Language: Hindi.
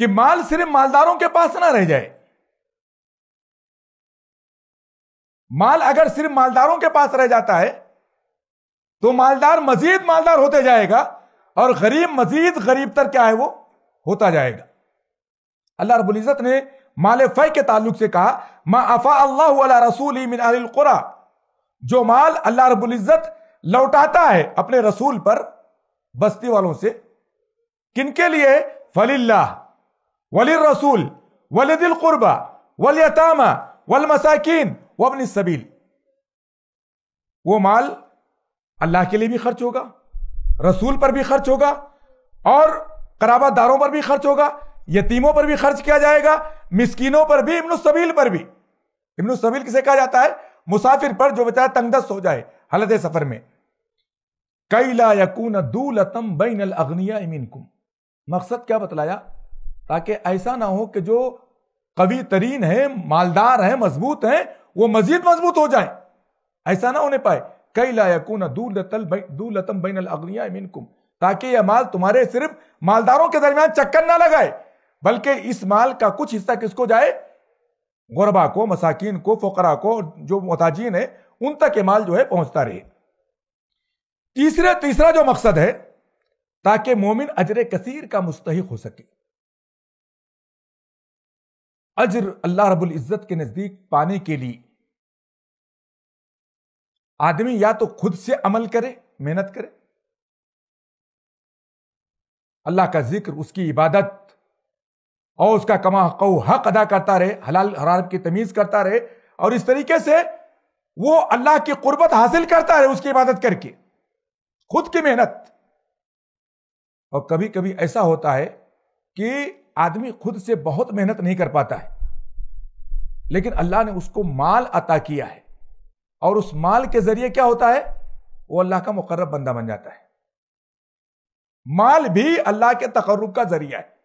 कि माल सिर्फ मालदारों के पास ना रह जाए माल अगर सिर्फ मालदारों के पास रह जाता है तो मालदार मजीद मालदार होते जाएगा और गरीब मजीद गरीब तर क्या है वो होता जाएगा अल्लाह रब्बुल इज़्ज़त ने माल फै के ताल्लुक से कहा मा अफा अल्लाह रसूल मिन जो माल अल्लाह रब्बुल इज़्ज़त लौटाता है अपने रसूल पर बस्ती वालों से किनके लिए फलिल्लाह वली रसूल वली दिल कुरबा वल यतामा वल मसाकिन वबन सबील वो माल अल्लाह के लिए भी खर्च होगा रसूल पर भी खर्च होगा और कराबादारों पर भी खर्च होगा यतीमों पर भी खर्च किया जाएगा मिसकीनों पर भी इब्न सबील पर भी इब्न सबील किसे कहा जाता है मुसाफिर पर जो बेचारा तंगदस हो जाए हालत सफर में कई ला यकून दूलतम बैन अग्निया इमिनकुम मकसद क्या बतलाया ताकि ऐसा ना हो कि जो कवि तरीन है मालदार है मजबूत है वो मजीद मजबूत हो जाए ऐसा ना होने पाए कई लायकून दूलतल बैन अगनिया ताकि यह माल तुम्हारे सिर्फ मालदारों के दरमियान चक्कर ना लगाए बल्कि इस माल का कुछ हिस्सा किसको जाए गौरबा को मसाकिन को फकरा को जो मोहताजीन है उन तक ये माल जो है पहुंचता रहे तीसरा तीसरा जो मकसद है ताकि मोमिन अजर कसीर का मुस्तक हो सके अजर अल्लाह रबुल इज़्ज़त के नज़दीक पाने के लिए आदमी या तो खुद से अमल करे मेहनत करे अल्लाह का जिक्र उसकी इबादत और उसका कमा कऊ हक अदा करता रहे हलाल हराम की तमीज़ करता रहे और इस तरीके से वो अल्लाह की कुर्बत हासिल करता रहे उसकी इबादत करके खुद की मेहनत और कभी कभी ऐसा होता है कि आदमी खुद से बहुत मेहनत नहीं कर पाता है लेकिन अल्लाह ने उसको माल अता किया है और उस माल के जरिए क्या होता है वो अल्लाह का मुकर्रब बंदा बन जाता है माल भी अल्लाह के तकर्रब का जरिया है